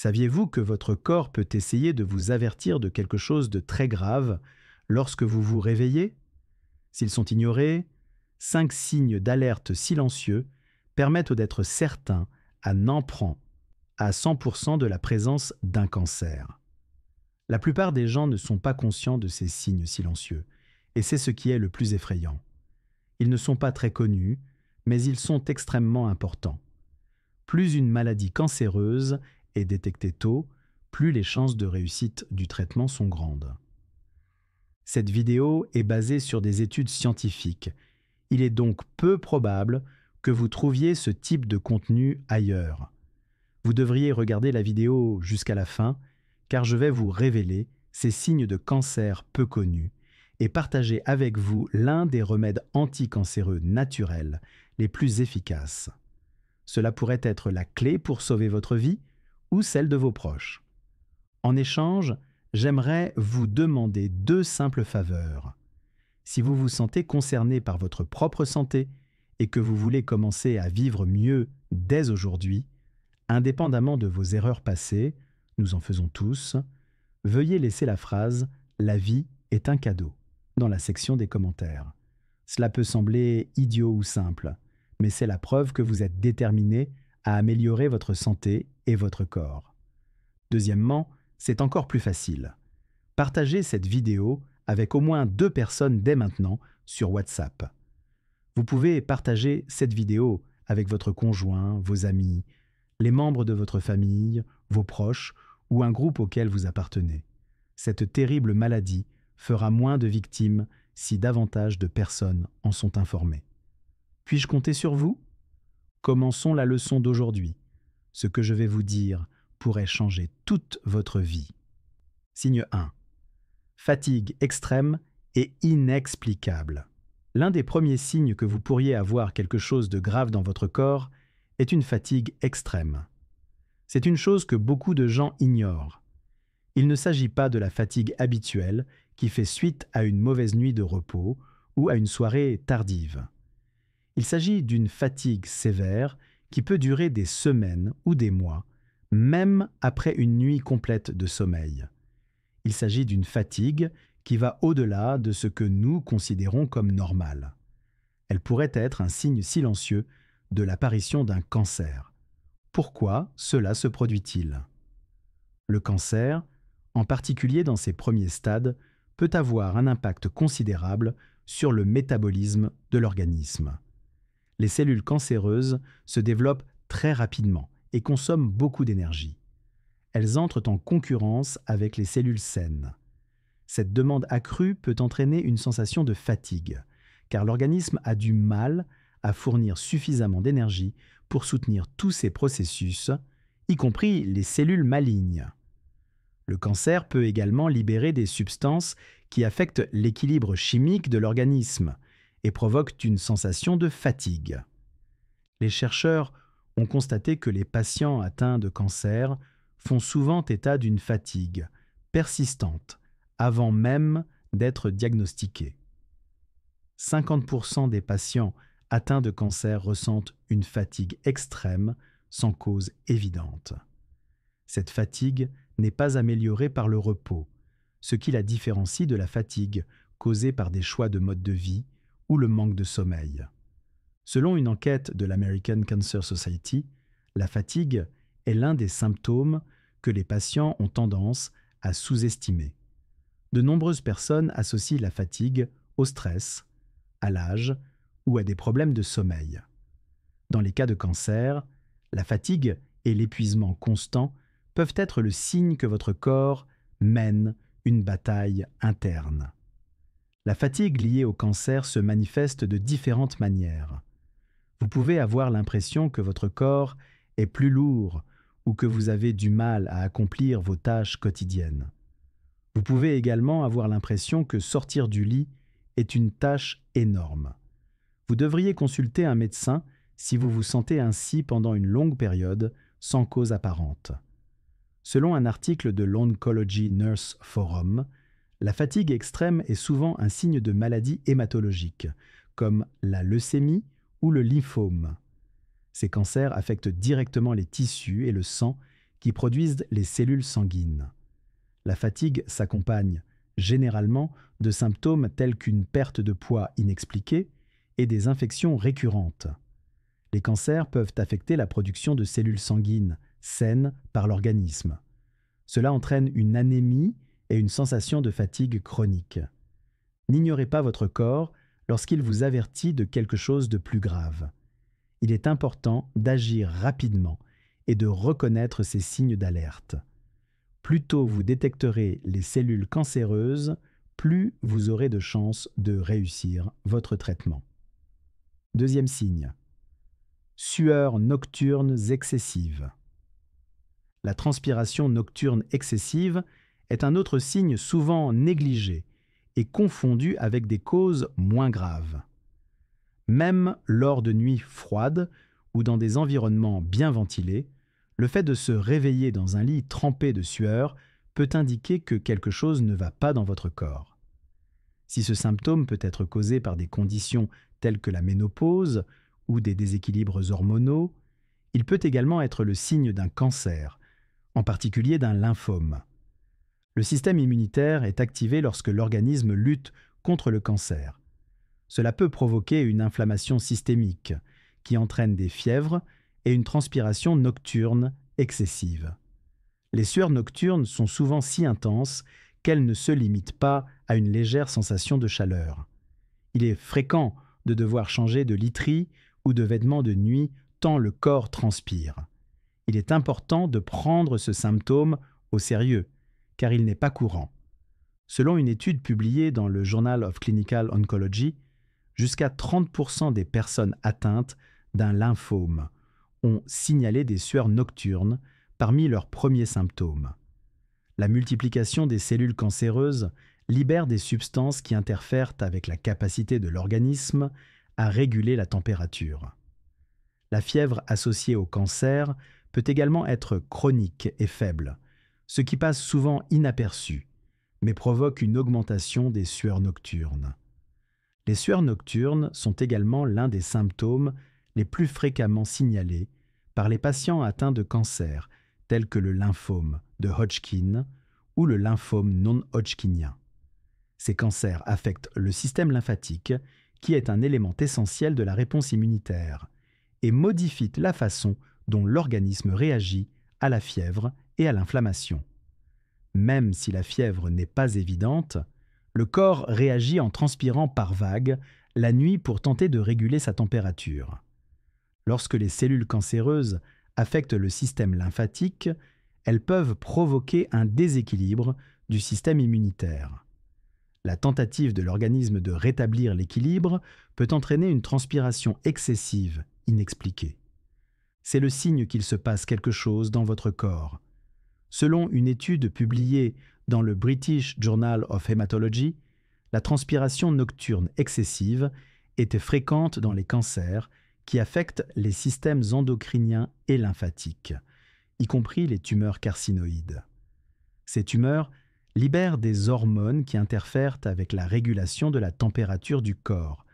Saviez-vous que votre corps peut essayer de vous avertir de quelque chose de très grave lorsque vous vous réveillez S'ils sont ignorés, cinq signes d'alerte silencieux permettent d'être certain à n'en prend à 100% de la présence d'un cancer. La plupart des gens ne sont pas conscients de ces signes silencieux, et c'est ce qui est le plus effrayant. Ils ne sont pas très connus, mais ils sont extrêmement importants. Plus une maladie cancéreuse Détecté tôt, plus les chances de réussite du traitement sont grandes. Cette vidéo est basée sur des études scientifiques. Il est donc peu probable que vous trouviez ce type de contenu ailleurs. Vous devriez regarder la vidéo jusqu'à la fin, car je vais vous révéler ces signes de cancer peu connus et partager avec vous l'un des remèdes anticancéreux naturels les plus efficaces. Cela pourrait être la clé pour sauver votre vie ou celle de vos proches. En échange, j'aimerais vous demander deux simples faveurs. Si vous vous sentez concerné par votre propre santé et que vous voulez commencer à vivre mieux dès aujourd'hui, indépendamment de vos erreurs passées, nous en faisons tous, veuillez laisser la phrase « La vie est un cadeau » dans la section des commentaires. Cela peut sembler idiot ou simple, mais c'est la preuve que vous êtes déterminé à améliorer votre santé et votre corps. Deuxièmement, c'est encore plus facile. Partagez cette vidéo avec au moins deux personnes dès maintenant sur WhatsApp. Vous pouvez partager cette vidéo avec votre conjoint, vos amis, les membres de votre famille, vos proches ou un groupe auquel vous appartenez. Cette terrible maladie fera moins de victimes si davantage de personnes en sont informées. Puis-je compter sur vous Commençons la leçon d'aujourd'hui. Ce que je vais vous dire pourrait changer toute votre vie. Signe 1. Fatigue extrême et inexplicable. L'un des premiers signes que vous pourriez avoir quelque chose de grave dans votre corps est une fatigue extrême. C'est une chose que beaucoup de gens ignorent. Il ne s'agit pas de la fatigue habituelle qui fait suite à une mauvaise nuit de repos ou à une soirée tardive. Il s'agit d'une fatigue sévère qui peut durer des semaines ou des mois, même après une nuit complète de sommeil. Il s'agit d'une fatigue qui va au-delà de ce que nous considérons comme normal. Elle pourrait être un signe silencieux de l'apparition d'un cancer. Pourquoi cela se produit-il Le cancer, en particulier dans ses premiers stades, peut avoir un impact considérable sur le métabolisme de l'organisme les cellules cancéreuses se développent très rapidement et consomment beaucoup d'énergie. Elles entrent en concurrence avec les cellules saines. Cette demande accrue peut entraîner une sensation de fatigue, car l'organisme a du mal à fournir suffisamment d'énergie pour soutenir tous ces processus, y compris les cellules malignes. Le cancer peut également libérer des substances qui affectent l'équilibre chimique de l'organisme, et provoquent une sensation de fatigue. Les chercheurs ont constaté que les patients atteints de cancer font souvent état d'une fatigue persistante avant même d'être diagnostiqués. 50% des patients atteints de cancer ressentent une fatigue extrême sans cause évidente. Cette fatigue n'est pas améliorée par le repos, ce qui la différencie de la fatigue causée par des choix de mode de vie ou le manque de sommeil. Selon une enquête de l'American Cancer Society, la fatigue est l'un des symptômes que les patients ont tendance à sous-estimer. De nombreuses personnes associent la fatigue au stress, à l'âge ou à des problèmes de sommeil. Dans les cas de cancer, la fatigue et l'épuisement constant peuvent être le signe que votre corps mène une bataille interne. La fatigue liée au cancer se manifeste de différentes manières. Vous pouvez avoir l'impression que votre corps est plus lourd ou que vous avez du mal à accomplir vos tâches quotidiennes. Vous pouvez également avoir l'impression que sortir du lit est une tâche énorme. Vous devriez consulter un médecin si vous vous sentez ainsi pendant une longue période sans cause apparente. Selon un article de l'Oncology Nurse Forum, la fatigue extrême est souvent un signe de maladie hématologique, comme la leucémie ou le lymphome. Ces cancers affectent directement les tissus et le sang qui produisent les cellules sanguines. La fatigue s'accompagne généralement de symptômes tels qu'une perte de poids inexpliquée et des infections récurrentes. Les cancers peuvent affecter la production de cellules sanguines saines par l'organisme. Cela entraîne une anémie et une sensation de fatigue chronique. N'ignorez pas votre corps lorsqu'il vous avertit de quelque chose de plus grave. Il est important d'agir rapidement et de reconnaître ces signes d'alerte. Plus tôt vous détecterez les cellules cancéreuses, plus vous aurez de chances de réussir votre traitement. Deuxième signe. Sueurs nocturnes excessives. La transpiration nocturne excessive est un autre signe souvent négligé et confondu avec des causes moins graves. Même lors de nuits froides ou dans des environnements bien ventilés, le fait de se réveiller dans un lit trempé de sueur peut indiquer que quelque chose ne va pas dans votre corps. Si ce symptôme peut être causé par des conditions telles que la ménopause ou des déséquilibres hormonaux, il peut également être le signe d'un cancer, en particulier d'un lymphome. Le système immunitaire est activé lorsque l'organisme lutte contre le cancer. Cela peut provoquer une inflammation systémique, qui entraîne des fièvres et une transpiration nocturne excessive. Les sueurs nocturnes sont souvent si intenses qu'elles ne se limitent pas à une légère sensation de chaleur. Il est fréquent de devoir changer de literie ou de vêtements de nuit tant le corps transpire. Il est important de prendre ce symptôme au sérieux car il n'est pas courant. Selon une étude publiée dans le Journal of Clinical Oncology, jusqu'à 30% des personnes atteintes d'un lymphome ont signalé des sueurs nocturnes parmi leurs premiers symptômes. La multiplication des cellules cancéreuses libère des substances qui interfèrent avec la capacité de l'organisme à réguler la température. La fièvre associée au cancer peut également être chronique et faible, ce qui passe souvent inaperçu, mais provoque une augmentation des sueurs nocturnes. Les sueurs nocturnes sont également l'un des symptômes les plus fréquemment signalés par les patients atteints de cancer, tels que le lymphome de Hodgkin ou le lymphome non-hodgkinien. Ces cancers affectent le système lymphatique, qui est un élément essentiel de la réponse immunitaire, et modifient la façon dont l'organisme réagit à la fièvre et à l'inflammation. Même si la fièvre n'est pas évidente, le corps réagit en transpirant par vagues la nuit pour tenter de réguler sa température. Lorsque les cellules cancéreuses affectent le système lymphatique, elles peuvent provoquer un déséquilibre du système immunitaire. La tentative de l'organisme de rétablir l'équilibre peut entraîner une transpiration excessive, inexpliquée. C'est le signe qu'il se passe quelque chose dans votre corps, Selon une étude publiée dans le British Journal of Hematology, la transpiration nocturne excessive était fréquente dans les cancers qui affectent les systèmes endocriniens et lymphatiques, y compris les tumeurs carcinoïdes. Ces tumeurs libèrent des hormones qui interfèrent avec la régulation de la température du corps,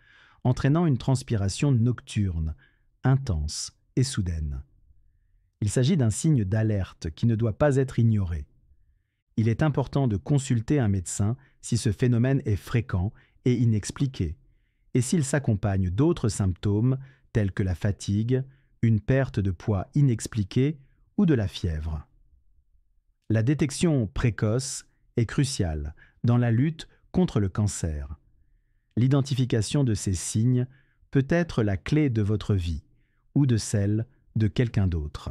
entraînant une transpiration nocturne, intense et soudaine. Il s'agit d'un signe d'alerte qui ne doit pas être ignoré. Il est important de consulter un médecin si ce phénomène est fréquent et inexpliqué, et s'il s'accompagne d'autres symptômes tels que la fatigue, une perte de poids inexpliquée ou de la fièvre. La détection précoce est cruciale dans la lutte contre le cancer. L'identification de ces signes peut être la clé de votre vie ou de celle de quelqu'un d'autre.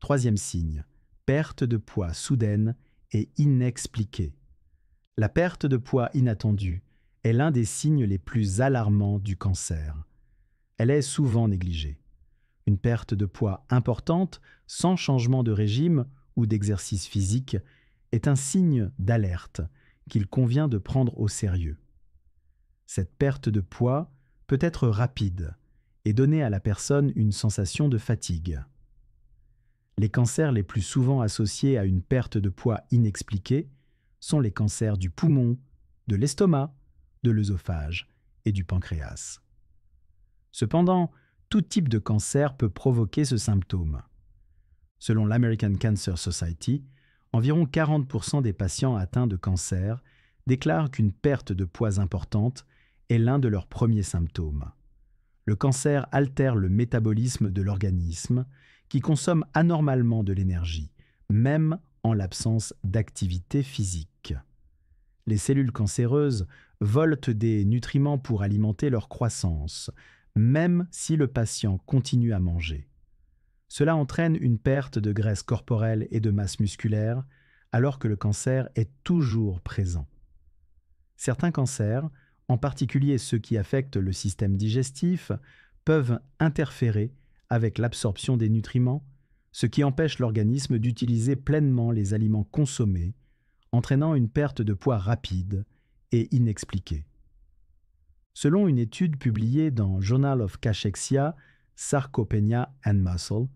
Troisième signe, perte de poids soudaine et inexpliquée. La perte de poids inattendue est l'un des signes les plus alarmants du cancer. Elle est souvent négligée. Une perte de poids importante, sans changement de régime ou d'exercice physique, est un signe d'alerte qu'il convient de prendre au sérieux. Cette perte de poids peut être rapide et donner à la personne une sensation de fatigue. Les cancers les plus souvent associés à une perte de poids inexpliquée sont les cancers du poumon, de l'estomac, de l'œsophage et du pancréas. Cependant, tout type de cancer peut provoquer ce symptôme. Selon l'American Cancer Society, environ 40% des patients atteints de cancer déclarent qu'une perte de poids importante est l'un de leurs premiers symptômes. Le cancer altère le métabolisme de l'organisme qui consomment anormalement de l'énergie, même en l'absence d'activité physique. Les cellules cancéreuses voltent des nutriments pour alimenter leur croissance, même si le patient continue à manger. Cela entraîne une perte de graisse corporelle et de masse musculaire, alors que le cancer est toujours présent. Certains cancers, en particulier ceux qui affectent le système digestif, peuvent interférer avec l'absorption des nutriments, ce qui empêche l'organisme d'utiliser pleinement les aliments consommés, entraînant une perte de poids rapide et inexpliquée. Selon une étude publiée dans Journal of Cachexia, Sarcopenia and Muscle,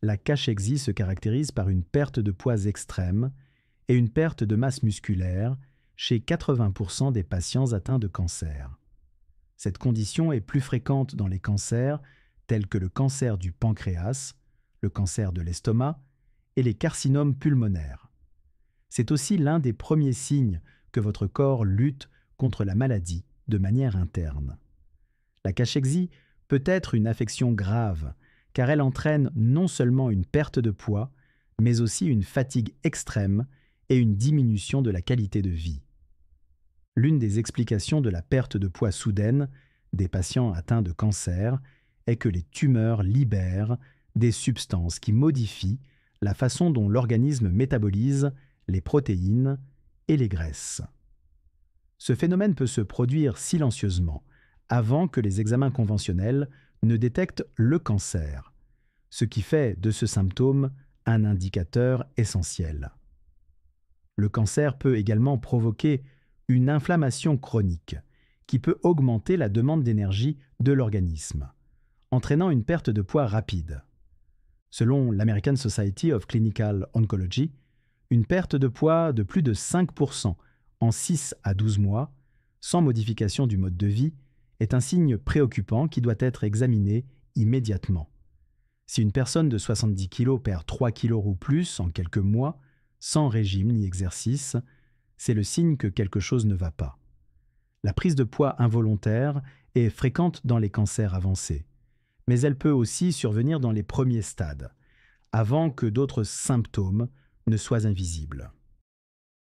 la cachexie se caractérise par une perte de poids extrême et une perte de masse musculaire chez 80% des patients atteints de cancer. Cette condition est plus fréquente dans les cancers tels que le cancer du pancréas, le cancer de l'estomac et les carcinomes pulmonaires. C'est aussi l'un des premiers signes que votre corps lutte contre la maladie de manière interne. La cachexie peut être une affection grave, car elle entraîne non seulement une perte de poids, mais aussi une fatigue extrême et une diminution de la qualité de vie. L'une des explications de la perte de poids soudaine des patients atteints de cancer est que les tumeurs libèrent des substances qui modifient la façon dont l'organisme métabolise les protéines et les graisses. Ce phénomène peut se produire silencieusement, avant que les examens conventionnels ne détectent le cancer, ce qui fait de ce symptôme un indicateur essentiel. Le cancer peut également provoquer une inflammation chronique, qui peut augmenter la demande d'énergie de l'organisme entraînant une perte de poids rapide. Selon l'American Society of Clinical Oncology, une perte de poids de plus de 5% en 6 à 12 mois, sans modification du mode de vie, est un signe préoccupant qui doit être examiné immédiatement. Si une personne de 70 kg perd 3 kg ou plus en quelques mois, sans régime ni exercice, c'est le signe que quelque chose ne va pas. La prise de poids involontaire est fréquente dans les cancers avancés mais elle peut aussi survenir dans les premiers stades, avant que d'autres symptômes ne soient invisibles.